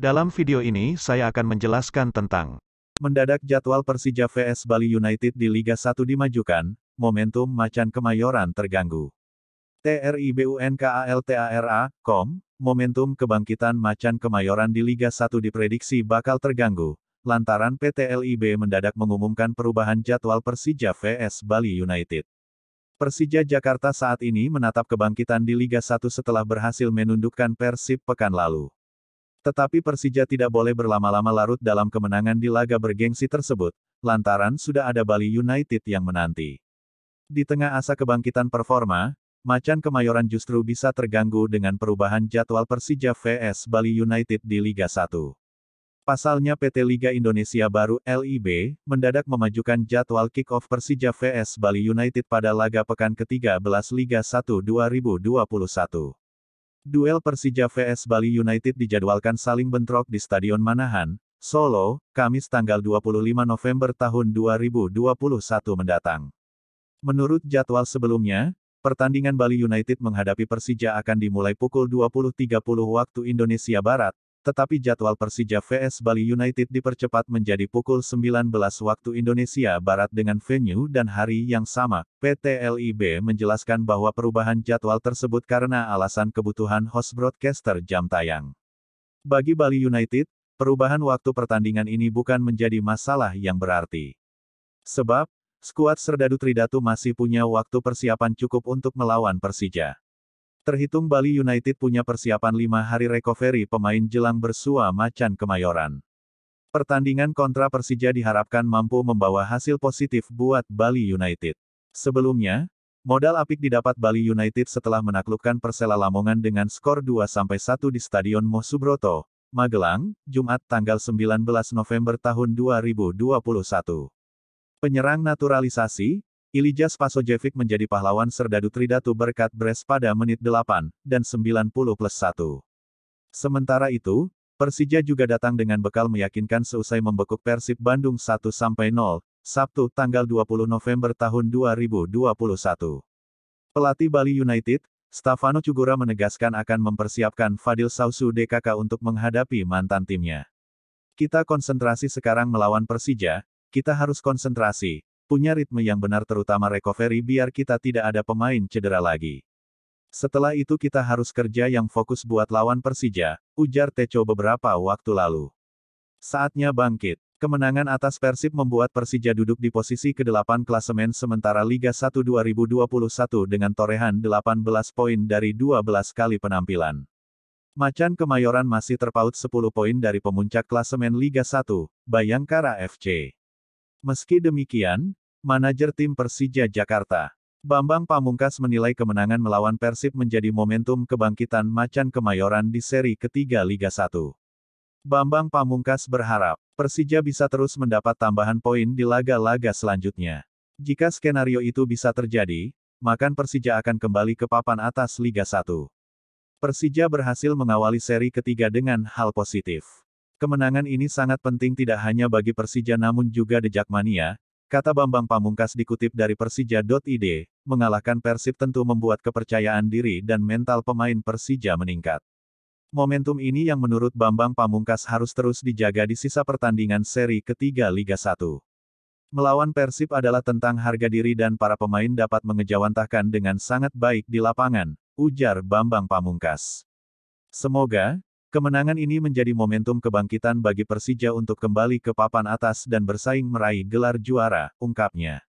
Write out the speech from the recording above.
Dalam video ini saya akan menjelaskan tentang Mendadak jadwal Persija vs Bali United di Liga 1 dimajukan, momentum Macan Kemayoran terganggu. tribunkalta.ra.com momentum kebangkitan Macan Kemayoran di Liga 1 diprediksi bakal terganggu, lantaran PT LIB mendadak mengumumkan perubahan jadwal Persija vs Bali United. Persija Jakarta saat ini menatap kebangkitan di Liga 1 setelah berhasil menundukkan Persib pekan lalu. Tetapi Persija tidak boleh berlama-lama larut dalam kemenangan di laga bergengsi tersebut, lantaran sudah ada Bali United yang menanti. Di tengah asa kebangkitan performa, Macan Kemayoran justru bisa terganggu dengan perubahan jadwal Persija vs Bali United di Liga 1. Pasalnya PT Liga Indonesia Baru LIB mendadak memajukan jadwal kick-off Persija vs Bali United pada laga pekan ke-13 Liga 1 2021. Duel Persija vs Bali United dijadwalkan saling bentrok di Stadion Manahan, Solo, Kamis tanggal 25 November tahun 2021 mendatang. Menurut jadwal sebelumnya, pertandingan Bali United menghadapi Persija akan dimulai pukul 20.30 waktu Indonesia Barat, tetapi jadwal Persija vs Bali United dipercepat menjadi pukul 19 waktu Indonesia Barat dengan venue dan hari yang sama. PT LIB menjelaskan bahwa perubahan jadwal tersebut karena alasan kebutuhan host broadcaster jam tayang. Bagi Bali United, perubahan waktu pertandingan ini bukan menjadi masalah yang berarti. Sebab, skuad Serdadu Tridatu masih punya waktu persiapan cukup untuk melawan Persija. Terhitung Bali United punya persiapan lima hari recovery pemain jelang bersua Macan Kemayoran. Pertandingan kontra Persija diharapkan mampu membawa hasil positif buat Bali United. Sebelumnya, modal apik didapat Bali United setelah menaklukkan Persela Lamongan dengan skor 2-1 di Stadion Moh Subroto, Magelang, Jumat tanggal 19 November tahun 2021. Penyerang naturalisasi, Ilija Spasojevic menjadi pahlawan serdadu Tridatu berkat Bres pada menit 8 dan 90 plus 1. Sementara itu, Persija juga datang dengan bekal meyakinkan seusai membekuk Persib Bandung 1-0, Sabtu tanggal 20 November tahun 2021. Pelatih Bali United, Stefano Cugura menegaskan akan mempersiapkan Fadil Sausu DKK untuk menghadapi mantan timnya. Kita konsentrasi sekarang melawan Persija, kita harus konsentrasi, punya ritme yang benar terutama recovery biar kita tidak ada pemain cedera lagi. Setelah itu kita harus kerja yang fokus buat lawan Persija, ujar Teco beberapa waktu lalu. Saatnya bangkit. Kemenangan atas Persib membuat Persija duduk di posisi ke-8 klasemen sementara Liga 1 2021 dengan torehan 18 poin dari 12 kali penampilan. Macan Kemayoran masih terpaut 10 poin dari pemuncak klasemen Liga 1, Bayangkara FC. Meski demikian, Manajer tim Persija Jakarta. Bambang Pamungkas menilai kemenangan melawan Persib menjadi momentum kebangkitan Macan Kemayoran di seri ketiga Liga 1. Bambang Pamungkas berharap Persija bisa terus mendapat tambahan poin di laga-laga selanjutnya. Jika skenario itu bisa terjadi, maka Persija akan kembali ke papan atas Liga 1. Persija berhasil mengawali seri ketiga dengan hal positif. Kemenangan ini sangat penting tidak hanya bagi Persija namun juga Dejakmania, Kata Bambang Pamungkas dikutip dari Persija.id, mengalahkan Persib tentu membuat kepercayaan diri dan mental pemain Persija meningkat. Momentum ini yang menurut Bambang Pamungkas harus terus dijaga di sisa pertandingan seri ketiga Liga 1. Melawan Persib adalah tentang harga diri dan para pemain dapat mengejawantahkan dengan sangat baik di lapangan, ujar Bambang Pamungkas. Semoga, Kemenangan ini menjadi momentum kebangkitan bagi Persija untuk kembali ke papan atas dan bersaing meraih gelar juara, ungkapnya.